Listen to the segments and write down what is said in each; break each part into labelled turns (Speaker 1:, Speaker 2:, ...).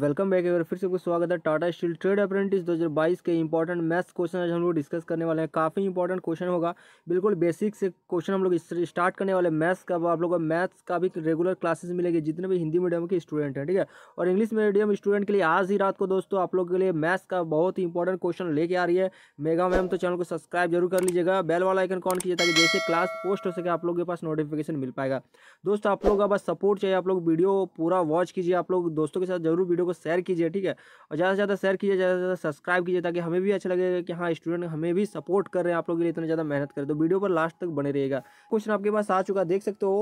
Speaker 1: welcome back बार फिर से कुछ स्वागत है टाटा स्टील ट्रेड अप्रेंटिस 2022 के इंपॉर्टेंट मैथ्स क्वेश्चन आज हम लोग डिस्कस करने वाले हैं काफ़ी इंपॉर्टेंट क्वेश्चन होगा बिल्कुल बेसिक से क्वेश्चन हम लोग स्टार्ट करने वाले मैथ्स का आप लोगों को मैथ्स का भी रेगुलर क्लासेस मिलेगी जितने भी हिंदी मीडियम के स्टूडेंट हैं ठीक है और इंग्लिश मीडियम स्टूडेंट के लिए आज ही रात को दोस्तों आप लोग के लिए मैथ्स का बहुत ही इंपॉर्टेंट क्वेश्चन लेके आ रही है मेगा मैम तो चैनल को सब्सक्राइब जरूर कर लीजिएगा बेल वाला आइकन कॉन कीजिए ताकि जैसे क्लास पोस्ट हो सके आप लोग के पास नोटिफिकेशन मिल पाएगा दोस्तों आप लोग का बस सपोर्ट चाहिए आप लोग वीडियो पूरा वॉच कीजिए आप लोग दोस्तों के साथ जरूर वीडियो को शेयर कीजिए ठीक है और ज़्यादा से ज़्यादा शेयर कीजिए ज़्यादा से ज़्यादा सब्सक्राइब कीजिए ताकि हमें भी अच्छा लगेगा कि हाँ स्टूडेंट हमें भी सपोर्ट कर रहे हैं आप लोगों के लिए इतना ज़्यादा मेहनत करें तो वीडियो पर लास्ट तक बने रहेगा क्वेश्चन आपके पास आ चुका देख सकते हो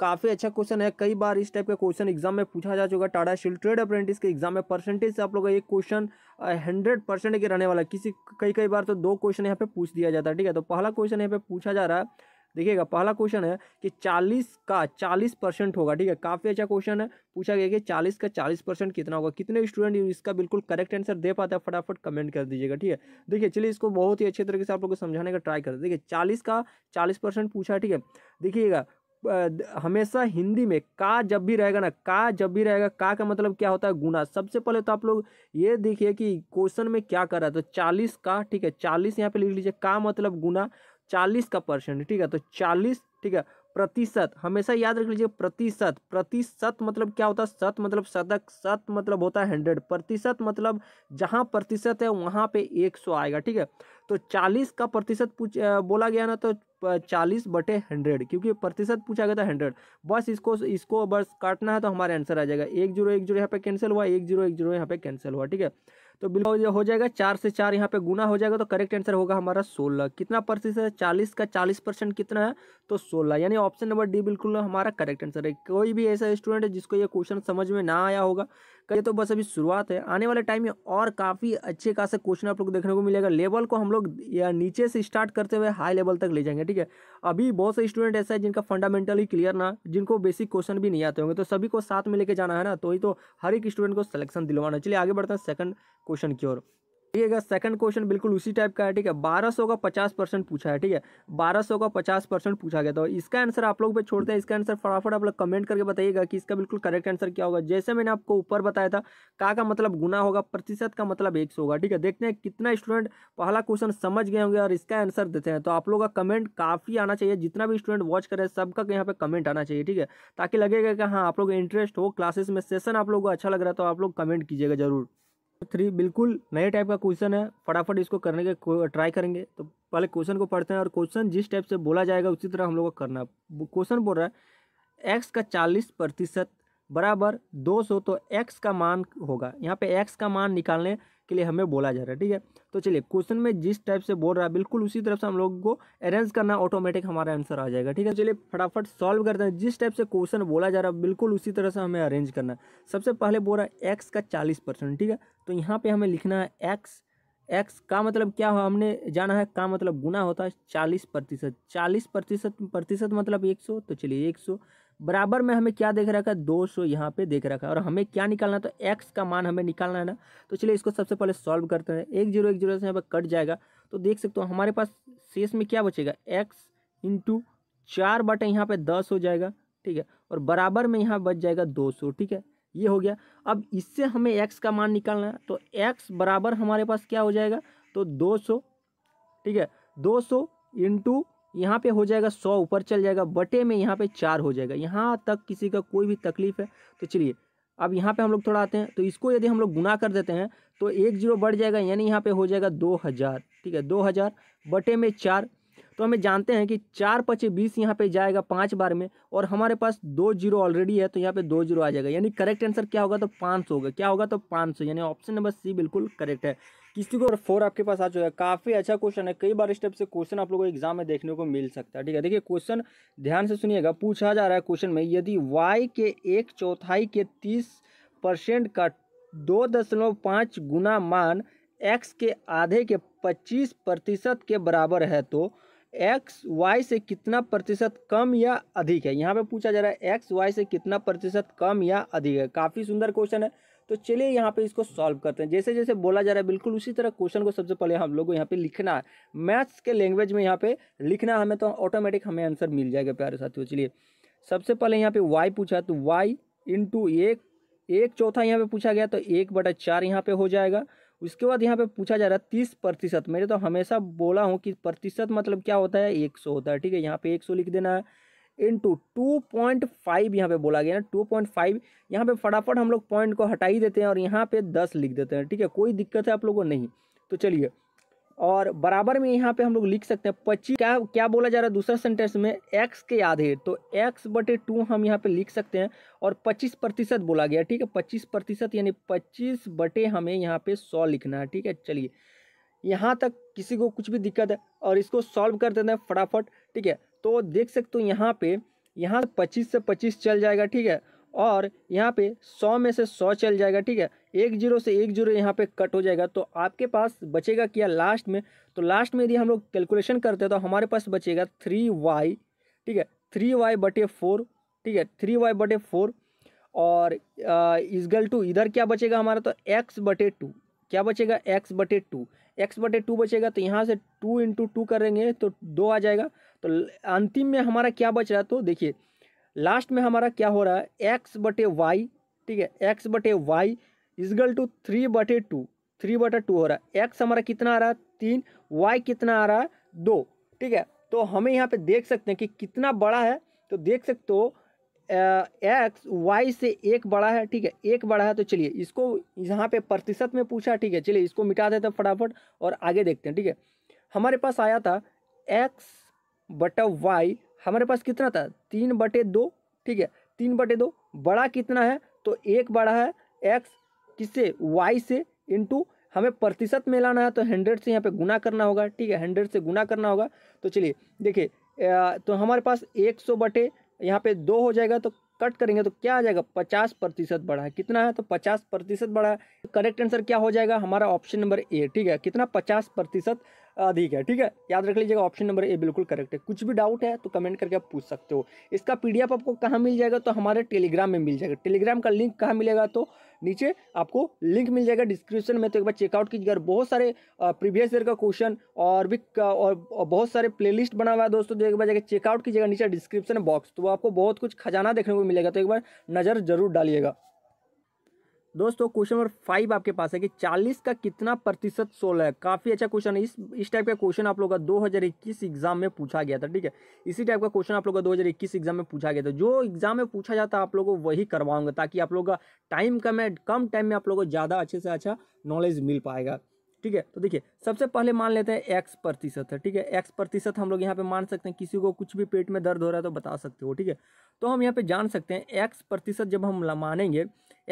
Speaker 1: काफ़ी अच्छा क्वेश्चन है कई बार इस टाइप का क्वेश्चन एग्जाम में पूछा जा चुका टाटा स्टील ट्रेड अप्रेंटिस के एग्जाम में परसेंटेज से आप लोगों का ये क्वेश्चन हंड्रेड परसेंट के रहने वाला किसी कई कई बार तो दो क्वेश्चन यहाँ पे पूछ दिया जाता है ठीक है तो पहला क्वेश्चन यहाँ पे पूछा जा रहा है देखिएगा पहला क्वेश्चन है कि 40 का 40 परसेंट होगा ठीक है काफ़ी अच्छा क्वेश्चन है पूछा गया कि 40 का 40 परसेंट कितना होगा कितने स्टूडेंट इसका बिल्कुल करेक्ट आंसर दे पाता है फटाफट कमेंट कर दीजिएगा ठीक है देखिए चलिए इसको बहुत ही अच्छे तरीके से आप लोग को समझाने का ट्राई करते देखिए चालीस का चालीस परसेंट पूछा ठीक है देखिएगा हमेशा हिंदी में का जब भी रहेगा ना का जब भी रहेगा का का मतलब क्या होता है गुना सबसे पहले तो आप लोग ये देखिए कि क्वेश्चन में क्या कर रहा है तो चालीस का ठीक है चालीस यहाँ पे लिख लीजिए का मतलब गुना चालीस का परसेंट ठीक है तो चालीस ठीक है प्रतिशत हमेशा याद रख लीजिए प्रतिशत प्रतिशत मतलब क्या होता है सत मतलब शतक सत मतलब होता है हंड्रेड प्रतिशत मतलब जहाँ प्रतिशत है वहाँ पे एक सौ आएगा ठीक है तो चालीस का प्रतिशत पूछ बोला गया ना तो चालीस बटे हंड्रेड क्योंकि प्रतिशत पूछा गया था हंड्रेड बस इसको इसको बस काटना है तो हमारा आंसर आ जाएगा एक जीरो एक जीरो यहाँ पे कैंसिल हुआ एक जीरो एक जीरो यहाँ पे कैंसिल हुआ ठीक है तो बिल्कुल हो जाएगा चार से चार यहाँ पे गुना हो जाएगा तो करेक्ट आंसर होगा हमारा सोलह कितना परसेंट है चालीस का चालीस परसेंट कितना है तो सोलह यानी ऑप्शन नंबर डी बिल्कुल हमारा करेक्ट आंसर है कोई भी ऐसा स्टूडेंट है जिसको ये क्वेश्चन समझ में ना आया होगा ये तो बस अभी शुरुआत है आने वाले टाइम में और काफ़ी अच्छे खासे क्वेश्चन आप लोग देखने को मिलेगा लेवल को हम लोग या नीचे से स्टार्ट करते हुए हाई लेवल तक ले जाएंगे ठीक है अभी बहुत से स्टूडेंट ऐसा है जिनका फंडामेंटली क्लियर ना जिनको बेसिक क्वेश्चन भी नहीं आते होंगे तो सभी को साथ में लेके जाना है ना तो ही तो हर एक स्टूडेंट को सिलेक्शन दिलवाना चलिए आगे बढ़ते हैं सेकंड क्वेश्चन की ओर देखिएगा सेकंड क्वेश्चन बिल्कुल उसी टाइप का है ठीक है बारह सौ का पचास परसेंट पूछा है ठीक है बारह सौ का पचास परसेंट पूछा गया था तो इसका आंसर आप लोग पे छोड़ते हैं इसका आंसर फटाफट आप लोग कमेंट करके बताइएगा कि इसका बिल्कुल करेक्ट आंसर क्या होगा जैसे मैंने आपको ऊपर बताया था का का मतलब गुना होगा प्रतिशत का मतलब एक होगा ठीक है देखते हैं कितना स्टूडेंट पहला क्वेश्चन समझ गए होंगे और इसका आंसर देते हैं तो आप लोग का कमेंट काफ़ी आना चाहिए जितना भी स्टूडेंट वॉच करे सबका यहाँ पर कमेंट आना चाहिए ठीक है ताकि लगेगा कि हाँ आप लोग इंटरेस्ट हो क्लासेस में सेशन आप लोग को अच्छा लग रहा है तो आप लोग कमेंट कीजिएगा जरूर थ्री बिल्कुल नए टाइप का क्वेश्चन है फटाफट इसको करने के ट्राई करेंगे तो पहले क्वेश्चन को पढ़ते हैं और क्वेश्चन जिस टाइप से बोला जाएगा उसी तरह हम लोग को करना क्वेश्चन बोल रहा है एक्स का चालीस प्रतिशत बराबर 200 तो x का मान होगा यहाँ पे x का मान निकालने के लिए हमें बोला जा रहा है ठीक है तो चलिए क्वेश्चन में जिस टाइप से बोल रहा है बिल्कुल उसी तरफ से हम लोग को अरेंज करना ऑटोमेटिक हमारा आंसर आ जाएगा ठीक है चलिए फटाफट सॉल्व करते हैं जिस टाइप से क्वेश्चन बोला जा रहा है बिल्कुल उसी तरह से हमें अरेंज करना है सबसे पहले बोल रहा है एक्स का चालीस परसेंट ठीक है तो यहाँ पर हमें लिखना है एक्स एक्स का मतलब क्या हो हमने जाना है का मतलब गुना होता है चालीस प्रतिशत चालीस प्रतिशत प्रतिशत मतलब एक सौ तो चलिए एक सौ बराबर में हमें क्या देख रखा है दो सौ यहाँ पे देख रखा है और हमें क्या निकालना है तो एक्स का मान हमें निकालना है ना तो चलिए इसको सबसे पहले सॉल्व करते हैं एक जीरो एक जीरो से यहाँ पर कट जाएगा तो देख सकते हो हमारे पास शेष में क्या बचेगा एक्स इंटू चार बटे यहाँ पे दस हो जाएगा ठीक है और बराबर में यहाँ बच जाएगा दो सौ ठीक है ये हो गया अब इससे हमें एक्स का मान निकालना है तो एक्स बराबर हमारे पास क्या हो जाएगा तो दो सौ ठीक है दो सौ इंटू यहाँ पे हो जाएगा सौ ऊपर चल जाएगा बटे में यहाँ पे चार हो जाएगा यहाँ तक किसी का कोई भी तकलीफ है तो चलिए अब यहाँ पे हम लोग थोड़ा आते हैं तो इसको यदि हम लोग गुना कर देते हैं तो एक जीरो बढ़ जाएगा यानी यहाँ पे हो जाएगा दो हज़ार ठीक है दो हज़ार बटे में चार तो हमें जानते हैं कि चार पचे बीस यहाँ पे जाएगा पाँच बार में और हमारे पास दो जीरो ऑलरेडी है तो यहाँ पे दो जीरो आ जाएगा यानी करेक्ट आंसर क्या होगा तो पाँच सौ होगा क्या होगा तो पाँच सौ यानी ऑप्शन नंबर सी बिल्कुल करेक्ट है किसी को फोर आपके पास आ चुका है काफ़ी अच्छा क्वेश्चन है कई बार इस टाइप से क्वेश्चन आप लोगों को एग्जाम में देखने को मिल सकता है ठीक है देखिए क्वेश्चन ध्यान से सुनिएगा पूछा जा रहा है क्वेश्चन में यदि वाई के एक चौथाई के तीस परसेंट का दो दशमलव पाँच गुना मान एक्स के आधे के पच्चीस प्रतिशत के बराबर है तो एक्स वाई से कितना प्रतिशत कम या अधिक है यहाँ पे पूछा जा रहा है एक्स वाई से कितना प्रतिशत कम या अधिक है काफ़ी सुंदर क्वेश्चन है तो चलिए यहाँ पे इसको सॉल्व करते हैं जैसे जैसे बोला जा रहा है बिल्कुल उसी तरह क्वेश्चन को सबसे पहले हम लोग को यहाँ पे लिखना है मैथ्स के लैंग्वेज में यहाँ पे लिखना हमें तो ऑटोमेटिक हमें आंसर मिल जाएगा प्यारे साथियों चलिए सबसे पहले यहाँ पे वाई पूछा तो वाई टू एक एक चौथा यहाँ पे पूछा गया तो एक बटा चार यहाँ पे हो जाएगा उसके बाद यहाँ पे पूछा जा रहा है तीस प्रतिशत मेरे तो हमेशा बोला हूँ कि प्रतिशत मतलब क्या होता है एक सौ होता है ठीक है यहाँ पे एक सौ लिख देना है इंटू टू पॉइंट फाइव यहाँ पे बोला गया ना टू पॉइंट फाइव यहाँ पे फटाफट हम लोग पॉइंट को हटा ही देते हैं और यहाँ पे दस लिख देते हैं ठीक है कोई दिक्कत है आप लोगों को नहीं तो चलिए और बराबर में यहाँ पे हम लोग लिख सकते हैं पच्चीस क्या क्या बोला जा रहा है दूसरा सेंटेंस में एक्स के आधे तो एक्स बटे टू हम यहाँ पे लिख सकते हैं और पच्चीस प्रतिशत बोला गया ठीक है पच्चीस प्रतिशत यानी पच्चीस बटे हमें यहाँ पे सौ लिखना है ठीक है चलिए यहाँ तक किसी को कुछ भी दिक्कत है और इसको सॉल्व कर देना है फटाफट ठीक है तो देख सकते हो यहाँ पे यहाँ पच्चीस से पच्चीस चल जाएगा ठीक है और यहाँ पे सौ में से सौ चल जाएगा ठीक है एक जीरो से एक जीरो यहाँ पे कट हो जाएगा तो आपके पास बचेगा क्या लास्ट में तो लास्ट में यदि हम लोग कैलकुलेशन करते हैं तो हमारे पास बचेगा थ्री वाई ठीक है थ्री वाई बटे फोर ठीक है थ्री वाई बटे फोर और इजगल टू इधर क्या बचेगा हमारा तो एक्स बटे टू क्या बचेगा एक्स बटे टू एक्स बटे टू बचेगा तो यहाँ से टू इंटू टू करेंगे तो दो आ जाएगा तो अंतिम में हमारा क्या बच रहा है तो देखिए लास्ट में हमारा क्या हो रहा है एक्स बटे वाई ठीक है एक्स बटे वाई इजगल टू थ्री बटे टू थ्री बटे टू हो रहा है एक्स हमारा कितना आ रहा है तीन वाई कितना आ रहा है दो ठीक है तो हमें यहाँ पर देख सकते हैं कि कितना बड़ा है तो देख सकते हो एक्स वाई से एक बड़ा है ठीक है एक बड़ा है तो चलिए इसको यहाँ पे प्रतिशत में पूछा ठीक है चलिए इसको मिटा देते हैं फटाफट और आगे देखते हैं ठीक है हमारे पास आया था एक्स बटा वाई हमारे पास कितना था तीन बटे दो ठीक है तीन बटे दो बड़ा कितना है तो एक बड़ा है एक्स किससे वाई से इंटू हमें प्रतिशत में लाना है तो हंड्रेड से यहाँ पे गुना करना होगा ठीक है हंड्रेड से गुना करना होगा तो चलिए देखिए तो हमारे पास एक सौ बटे यहाँ पे दो हो जाएगा तो कट करेंगे तो क्या आ जाएगा पचास प्रतिशत बढ़ा है कितना है तो पचास प्रतिशत बढ़ा है करेक्ट आंसर क्या हो जाएगा हमारा ऑप्शन नंबर ए ठीक है कितना पचास प्रतिशत अधिक है ठीक है याद रख लीजिएगा ऑप्शन नंबर ए बिल्कुल करेक्ट है कुछ भी डाउट है तो कमेंट करके आप पूछ सकते हो इसका पीडीएफ आपको कहाँ मिल जाएगा तो हमारे टेलीग्राम में मिल जाएगा टेलीग्राम का लिंक कहाँ मिलेगा तो नीचे आपको लिंक मिल जाएगा डिस्क्रिप्शन में तो एक बार चेकआउट कीजिएगा और बहुत सारे प्रीवियस ईयर का क्वेश्चन और भी और बहुत सारे प्लेलिस्ट बना हुआ है दोस्तों जो तो एक बार जाकर चेकआउट कीजिएगा नीचे डिस्क्रिप्शन बॉक्स तो आपको बहुत कुछ खजाना देखने को मिलेगा तो एक बार नज़र जरूर डालिएगा दोस्तों क्वेश्चन नंबर फाइव आपके पास है कि चालीस का कितना प्रतिशत सोलह है काफ़ी अच्छा क्वेश्चन है इस इस टाइप का क्वेश्चन आप लोग का 2021 एग्जाम में पूछा गया था ठीक है इसी टाइप का क्वेश्चन आप लोग का 2021 एग्जाम में पूछा गया था जो एग्जाम में पूछा जाता आप लोगों को वही करवाऊंगा ताकि आप लोग का टाइम कम है कम टाइम में आप लोगों को ज़्यादा अच्छे से अच्छा नॉलेज मिल पाएगा ठीक है तो देखिए सबसे पहले मान लेते हैं एक्स प्रतिशत है ठीक है एक्स प्रतिशत हम लोग यहाँ पे मान सकते हैं किसी को कुछ भी पेट में दर्द हो रहा है तो बता सकते हो ठीक है तो हम यहाँ पे जान सकते हैं एक्स प्रतिशत जब हम मानेंगे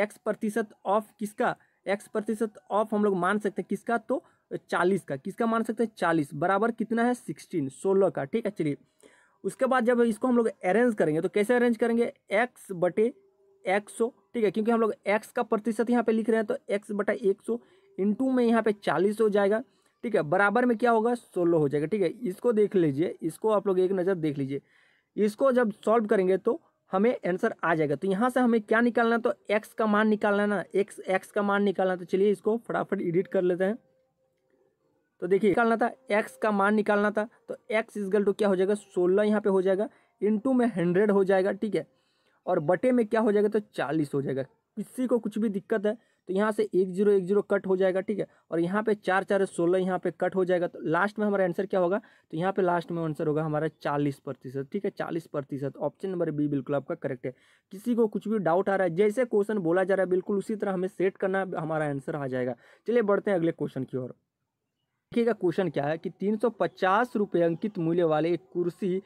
Speaker 1: एक्स प्रतिशत ऑफ किसका एक्स प्रतिशत ऑफ हम लोग मान सकते हैं किसका तो चालीस का किसका मान सकते हैं चालीस बराबर कितना है सिक्सटीन सोलह का ठीक है चलिए उसके बाद जब इसको हम लोग अरेंज करेंगे तो कैसे अरेंज करेंगे एक्स बटे एक्सो ठीक है क्योंकि हम लोग एक्स का प्रतिशत यहाँ पे लिख रहे हैं तो एक्स बटा एक सौ इंटू में यहाँ पे चालीस हो जाएगा ठीक है बराबर में क्या होगा सोलह हो जाएगा ठीक है इसको देख लीजिए इसको आप लोग एक नज़र देख लीजिए इसको जब सॉल्व करेंगे तो हमें आंसर आ जाएगा तो यहाँ से हमें क्या निकालना तो एक्स का मान निकालना ना एक्स एक्स का मान निकालना तो चलिए इसको फटाफट एडिट कर लेते हैं तो देखिए निकालना था एक्स का मान निकालना था तो एक्स इजगल टू क्या हो जाएगा सोलह यहाँ पे हो जाएगा इंटू में हंड्रेड हो जाएगा ठीक है और बटे में क्या हो जाएगा तो चालीस हो जाएगा किसी को कुछ भी दिक्कत है तो यहाँ से एक जीरो एक जीरो कट हो जाएगा ठीक है और यहाँ पे चार चार सोलह यहाँ पे कट हो जाएगा तो लास्ट में हमारा आंसर क्या होगा तो यहाँ पे लास्ट में आंसर होगा हमारा चालीस प्रतिशत ठीक है चालीस प्रतिशत ऑप्शन नंबर बी बिल्कुल आपका करेक्ट है किसी को कुछ भी डाउट आ रहा है जैसे क्वेश्चन बोला जा रहा है बिल्कुल उसी तरह हमें सेट करना हमारा आंसर आ जाएगा चलिए बढ़ते हैं अगले क्वेश्चन की ओर देखिएगा क्वेश्चन क्या है कि तीन सौ पचास रुपये अंकित मूल्य वाले एक कुर्सी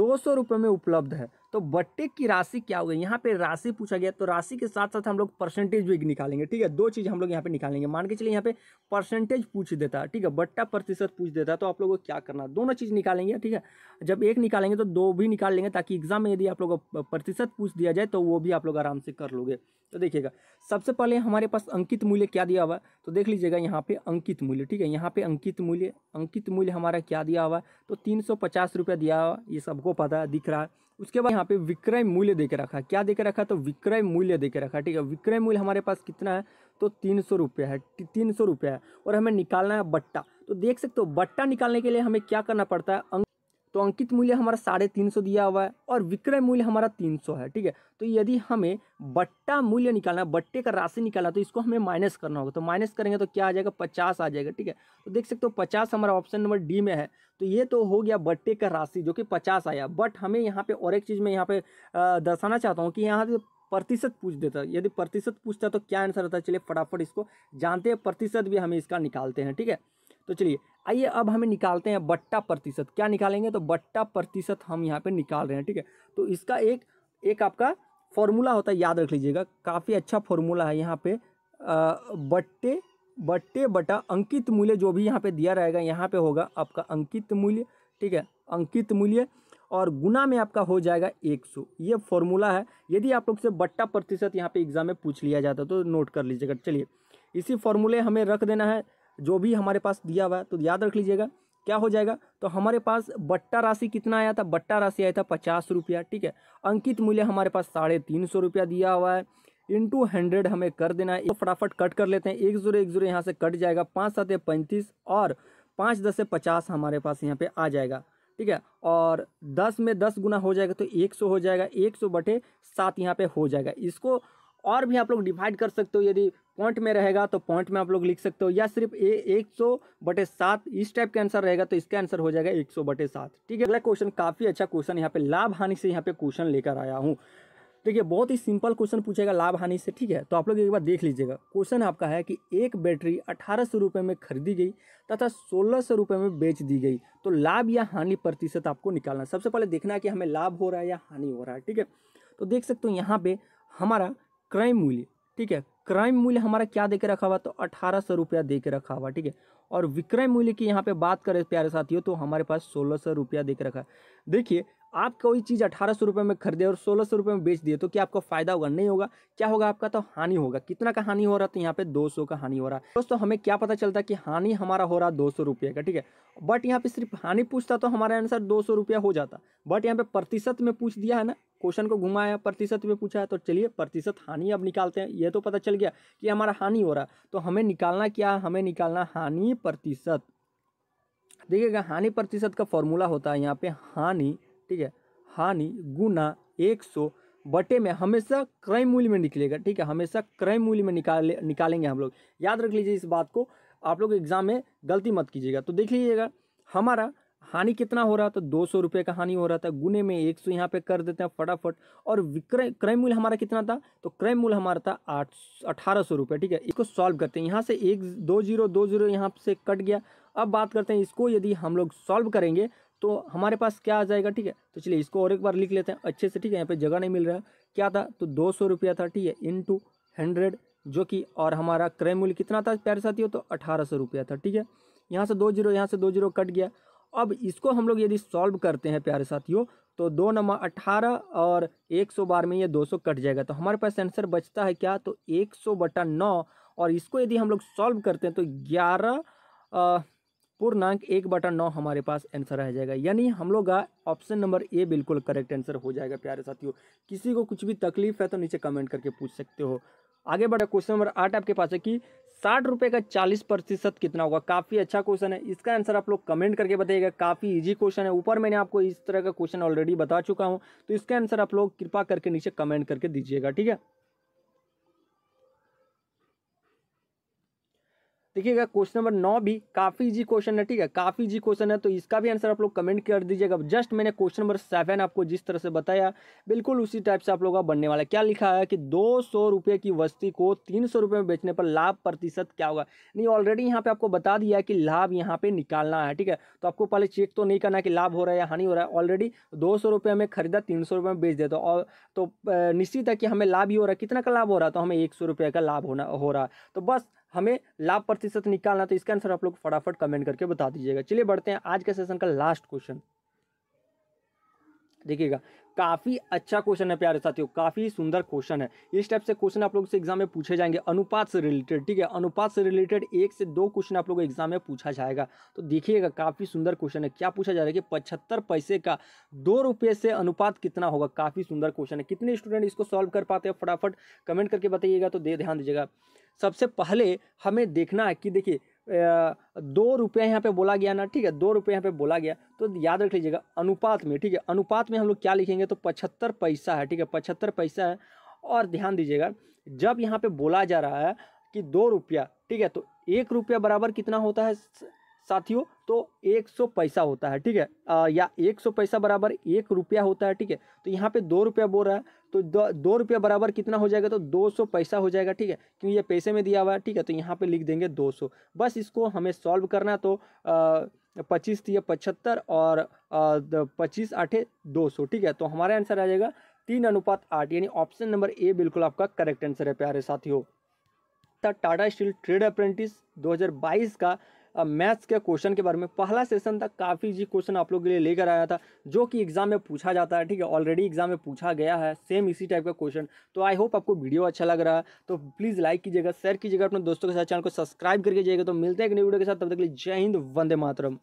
Speaker 1: दो सौ रुपये में उपलब्ध है तो बट्टे की राशि क्या होगी यहाँ पे राशि पूछा गया तो राशि के साथ साथ हम लोग परसेंटेज भी निकालेंगे ठीक है दो चीज़ हम लोग यहाँ पे निकालेंगे मान के चलिए यहाँ पे परसेंटेज पूछ देता है ठीक है बट्टा प्रतिशत पूछ देता है तो आप लोगों को क्या करना दोनों चीज़ निकालेंगे ठीक है जब एक निकालेंगे तो दो भी निकाल लेंगे ताकि एग्जाम में यदि आप लोग प्रतिशत पूछ दिया जाए तो वो भी आप लोग आराम से कर लोगे तो देखिएगा सबसे पहले हमारे पास अंकित मूल्य क्या दिया हुआ है तो देख लीजिएगा यहाँ पे अंकित मूल्य ठीक है यहाँ पे अंकित मूल्य अंकित मूल्य हमारा क्या दिया हुआ है तो तीन सौ पचास रुपया दिया हुआ ये सबको पता है दिख रहा है उसके बाद यहाँ पे विक्रय मूल्य देकर रखा क्या देकर रखा तो विक्रय मूल्य देकर रखा ठीक है विक्रय मूल्य हमारे पास कितना है तो तीन सौ रुपये है तीन सौ रुपये है और हमें निकालना है बट्टा तो देख सकते हो बट्टा निकालने के लिए हमें क्या करना पड़ता है तो अंकित मूल्य हमारा साढ़े तीन सौ दिया हुआ है और विक्रय मूल्य हमारा तीन सौ है ठीक है तो यदि हमें बट्टा मूल्य निकालना बट्टे का राशि निकालना तो इसको हमें माइनस करना होगा तो माइनस करेंगे तो क्या आ जाएगा पचास आ जाएगा ठीक है तो देख सकते हो पचास हमारा ऑप्शन नंबर डी में है तो ये तो हो गया बट्टे का राशि जो कि पचास आया बट हमें यहाँ पर और एक चीज़ में यहाँ पर दर्शाना चाहता हूँ कि यहाँ से प्रतिशत पूछ देता यदि प्रतिशत पूछता तो क्या आंसर होता है चलिए फटाफट इसको जानते हैं प्रतिशत भी हमें इसका निकालते हैं ठीक है तो चलिए आइए अब हमें निकालते हैं बट्टा प्रतिशत क्या निकालेंगे तो बट्टा प्रतिशत हम यहाँ पर निकाल रहे हैं ठीक है तो इसका एक एक आपका फॉर्मूला होता है याद रख लीजिएगा काफ़ी अच्छा फॉर्मूला है यहाँ पे बट्टे बट्टे बटा अंकित मूल्य जो भी यहाँ पे दिया रहेगा यहाँ पे होगा आपका अंकित मूल्य ठीक है अंकित मूल्य और गुना में आपका हो जाएगा एक सौ ये फॉर्मूला है यदि आप लोग से बट्टा प्रतिशत यहाँ पे एग्ज़ाम में पूछ लिया जाता तो नोट कर लीजिएगा चलिए इसी फॉर्मूले हमें रख देना है जो भी हमारे पास दिया हुआ है तो याद रख लीजिएगा क्या हो जाएगा तो हमारे पास बट्टा राशि कितना आया था बट्टा राशि आया था पचास रुपया ठीक है अंकित मूल्य हमारे पास साढ़े तीन सौ रुपया दिया हुआ है टू हंड्रेड हमें कर देना है तो फटाफट कट कर लेते हैं एक जीरो एक जीरो यहाँ से कट जाएगा पाँच सात पैंतीस और पाँच दस से पचास हमारे पास यहाँ पे आ जाएगा ठीक है और दस में दस गुना हो जाएगा तो एक सौ हो जाएगा एक सौ बटे सात यहाँ पे हो जाएगा इसको और भी आप लोग डिवाइड कर सकते हो यदि पॉइंट में रहेगा तो पॉइंट में आप लोग लिख सकते हो या सिर्फ ए एक सौ बटे सात इस टाइप का आंसर रहेगा तो इसका आंसर हो जाएगा एक सौ बटे सात ठीक है अगला क्वेश्चन काफ़ी अच्छा क्वेश्चन यहाँ पे लाभ हानि से यहाँ पे क्वेश्चन लेकर आया हूँ देखिए बहुत ही सिंपल क्वेश्चन पूछेगा लाभ हानि से ठीक है तो आप लोग एक बार देख लीजिएगा क्वेश्चन आपका है कि एक बैटरी अठारह सौ रुपये में खरीदी गई तथा सोलह सौ रुपये में बेच दी गई तो लाभ या हानि प्रतिशत आपको निकालना सबसे पहले देखना है कि हमें लाभ हो रहा है या हानि हो रहा है ठीक है तो देख सकते हो यहाँ पे हमारा क्रय मूल्य ठीक है क्रय मूल्य हमारा क्या दे के रखा हुआ तो अठारह सौ रुपया दे के रखा हुआ ठीक है और विक्रय मूल्य की यहाँ पे बात करें प्यारे साथियों तो हमारे पास सोलह सौ रुपया दे के रखा देखिए आप कोई चीज़ अठारह सौ रुपये में खरीदे और सोलह सौ रुपये में बेच दिए तो क्या आपको फ़ायदा होगा नहीं होगा क्या होगा आपका तो हानि होगा कितना का हानि हो रहा था यहाँ पे दो सौ का हानि हो रहा है दोस्तों हमें क्या पता चलता कि हानि हमारा हो रहा दो सौ रुपये का ठीक है बट यहाँ पे सिर्फ हानि पूछता तो हमारा आंसर दो सौ रुपया हो जाता बट यहाँ पे प्रतिशत में पूछ दिया है ना क्वेश्चन को घुमाया प्रतिशत में पूछा है तो चलिए प्रतिशत हानि अब निकालते हैं ये तो पता चल गया कि हमारा हानि हो रहा तो हमें निकालना क्या हमें निकालना हानि प्रतिशत देखिएगा हानि प्रतिशत का फॉर्मूला होता है यहाँ पे हानि ठीक है हानि गुना एक सौ बटे में हमेशा क्रय मूल्य में निकलेगा ठीक है हमेशा क्रय मूल्य में निकाले निकालेंगे हम लोग याद रख लीजिए इस बात को आप लोग एग्जाम में गलती मत कीजिएगा तो देख लीजिएगा हमारा हानि कितना हो रहा था दो सौ रुपये का हानि हो रहा था गुने में एक सौ यहाँ पे कर देते हैं फटाफट और विक्रय क्रय मूल्य हमारा कितना था तो क्रय मूल्य हमारा था आठ अठारह सौ रुपये ठीक है इसको सॉल्व करते हैं यहाँ से एक दो जीरो दो जीरो यहाँ से कट गया अब बात करते हैं इसको यदि हम लोग सॉल्व करेंगे तो हमारे पास क्या आ जाएगा ठीक है तो चलिए इसको और एक बार लिख लेते हैं अच्छे से ठीक है यहाँ पे जगह नहीं मिल रहा क्या था तो दो सौ रुपया था ठीक है इन टू हंड्रेड जो कि और हमारा क्रय मूल्य कितना था प्यारे साथियों तो अठारह सौ रुपया था ठीक है यहाँ से दो जीरो यहाँ से दो जीरो कट गया अब इसको हम लोग यदि सॉल्व करते हैं प्यारे साथियों तो दो नंबर अट्ठारह और एक सौ बार में ये दो सौ कट जाएगा तो हमारे पास आंसर बचता है क्या तो एक सौ बटा नौ और इसको यदि हम लोग सॉल्व करते हैं तो ग्यारह पूर्णांक एक बटा नौ हमारे पास आंसर रह जाएगा यानी हम लोग का ऑप्शन नंबर ए बिल्कुल करेक्ट आंसर हो जाएगा प्यारे साथियों किसी को कुछ भी तकलीफ है तो नीचे कमेंट करके पूछ सकते हो आगे बढ़ा क्वेश्चन नंबर आठ आपके पास है कि साठ रुपये का चालीस प्रतिशत कितना होगा काफ़ी अच्छा क्वेश्चन है इसका आंसर आप लोग कमेंट करके बताइएगा काफ़ी इजी क्वेश्चन है ऊपर मैंने आपको इस तरह का क्वेश्चन ऑलरेडी बता चुका हूँ तो इसका आंसर आप लोग कृपा करके नीचे कमेंट करके दीजिएगा ठीक है देखिएगा क्वेश्चन नंबर नौ भी काफ़ी इजी क्वेश्चन है ठीक है काफ़ी इजी क्वेश्चन है तो इसका भी आंसर आप लोग कमेंट कर दीजिएगा जस्ट मैंने क्वेश्चन नंबर सेवन आपको जिस तरह से बताया बिल्कुल उसी टाइप से आप लोगों का बनने वाला है क्या लिखा है कि दो सौ रुपये की वस्ती को तीन सौ रुपये में बेचने पर लाभ प्रतिशत क्या होगा नहीं ऑलरेडी यहाँ पर आपको बता दिया है कि लाभ यहाँ पर निकालना है ठीक है तो आपको पहले चेक तो नहीं करना कि लाभ हो रहा है या हानि हो रहा है ऑलरेडी दो सौ रुपये में खरीदा तीन सौ रुपये में बेच देता तो और तो निश्चित है कि हमें लाभ ही हो रहा है कितना का लाभ हो रहा है तो हमें एक सौ रुपये का लाभ होना हो रहा है तो बस हमें लाभ प्रतिशत निकालना तो इसका आंसर आप लोग फटाफट कमेंट करके बता दीजिएगा चलिए बढ़ते हैं आज के सेशन का लास्ट क्वेश्चन देखिएगा काफ़ी अच्छा क्वेश्चन है प्यारे साथियों काफ़ी सुंदर क्वेश्चन है इस टाइप से क्वेश्चन आप लोग से एग्जाम में पूछे जाएंगे अनुपात से रिलेटेड ठीक है अनुपात से रिलेटेड एक से दो क्वेश्चन आप लोग एग्जाम में पूछा जाएगा तो देखिएगा काफ़ी सुंदर क्वेश्चन है क्या पूछा जा रहा है कि पचहत्तर पैसे का दो रुपये से अनुपात कितना होगा काफ़ी सुंदर क्वेश्चन है कितने स्टूडेंट इसको सॉल्व कर पाते हैं फटाफट कमेंट करके बताइएगा तो दे ध्यान दीजिएगा सबसे पहले हमें देखना है कि देखिए दो रुपये यहाँ पे बोला गया ना ठीक है दो रुपये यहाँ पे बोला गया तो याद रख लीजिएगा अनुपात में ठीक है अनुपात में हम लोग क्या लिखेंगे तो पचहत्तर पैसा है ठीक है पचहत्तर पैसा है और ध्यान दीजिएगा जब यहाँ पे बोला जा रहा है कि दो रुपया ठीक है तो एक रुपया बराबर कितना होता है साथियों तो एक सौ पैसा होता है ठीक है आ, या एक सौ पैसा बराबर एक रुपया होता है ठीक है तो यहाँ पे दो रुपया बोल रहा है तो दो, दो रुपया बराबर कितना हो जाएगा तो दो सौ पैसा हो जाएगा ठीक है क्योंकि ये पैसे में दिया हुआ है ठीक है तो यहाँ पे लिख देंगे दो सौ बस इसको हमें सॉल्व करना तो आ, पच्चीस तीन पचहत्तर और पच्चीस आठे दो सौ ठीक है तो हमारा आंसर आ जाएगा तीन अनुपात आठ यानी ऑप्शन नंबर ए बिल्कुल आपका करेक्ट आंसर है प्यारे साथियों टाटा स्टील ट्रेड अप्रेंटिस 2022 का मैथ्स के क्वेश्चन के बारे में पहला सेशन तक काफ़ी जी क्वेश्चन आप लोग के लिए लेकर आया था जो कि एग्जाम में पूछा जाता है ठीक है ऑलरेडी एग्जाम में पूछा गया है सेम इसी टाइप का क्वेश्चन तो आई होप आपको वीडियो अच्छा लग रहा है तो प्लीज़ लाइक कीजिएगा शेयर कीजिएगा अपने दोस्तों के साथ चैनल को सब्सक्राइब करके जाइएगा तो मिलते हैं एक नई वीडियो के साथ तब तक के लिए जय हिंद वंदे मातरम